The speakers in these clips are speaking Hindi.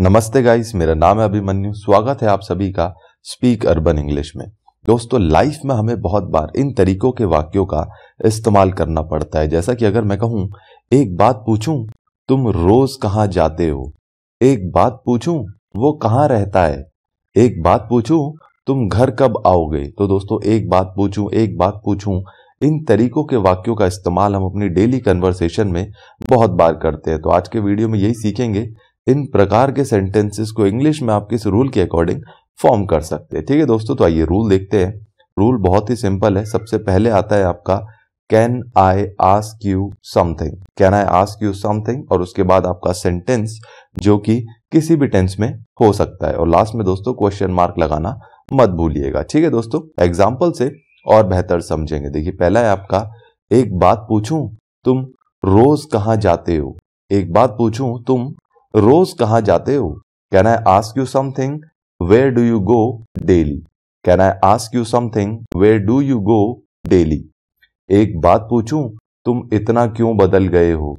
नमस्ते गाइस मेरा नाम है अभिमन्यु स्वागत है आप सभी का स्पीक अर्बन इंग्लिश में दोस्तों लाइफ में हमें बहुत बार इन तरीकों के वाक्यों का इस्तेमाल करना पड़ता है जैसा कि अगर मैं कहूं एक बात पूछूं तुम रोज कहां जाते हो एक बात पूछूं वो कहाँ रहता है एक बात पूछूं तुम घर कब आओगे तो दोस्तों एक बात पूछूं एक बात पूछूं इन तरीकों के वाक्यों का इस्तेमाल हम अपनी डेली कन्वर्सेशन में बहुत बार करते हैं तो आज के वीडियो में यही सीखेंगे इन प्रकार के सेंटेंसेस को इंग्लिश में आप किस रूल के अकॉर्डिंग फॉर्म कर सकते हैं ठीक है दोस्तों तो आइए रूल देखते हैं रूल बहुत ही सिंपल है सबसे पहले आता है आपका can I ask you something can I ask you something और उसके बाद आपका सेंटेंस जो कि किसी भी टेंस में हो सकता है और लास्ट में दोस्तों क्वेश्चन मार्क लगाना मत भूलिएगा ठीक है दोस्तों एग्जाम्पल से और बेहतर समझेंगे देखिए पहला है आपका एक बात पूछूं तुम रोज कहाँ जाते हो एक बात पूछूं तुम रोज कहां जाते हो can I ask you something where do you go daily can I ask you something where do you go daily एक बात पूछूं तुम इतना क्यों बदल गए हो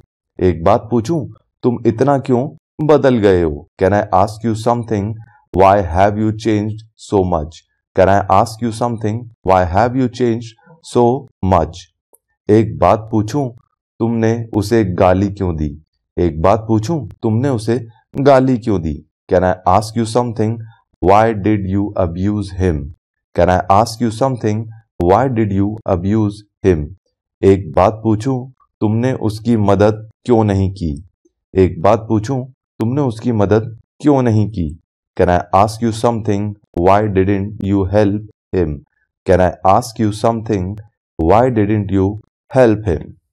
एक बात पूछूं तुम इतना क्यों बदल गए हो can I ask you something why have you change so much can I ask you something why have you change so much एक बात पूछूं तुमने उसे गाली क्यों दी एक बात पूछूं तुमने उसे गाली क्यों दी can I ask you something why did you abuse him can I ask you something why did you abuse him एक बात पूछूं तुमने उसकी मदद क्यों नहीं की एक बात पूछूं तुमने उसकी मदद क्यों नहीं की can I ask you something why didn't you help him can I ask you something why didn't you help him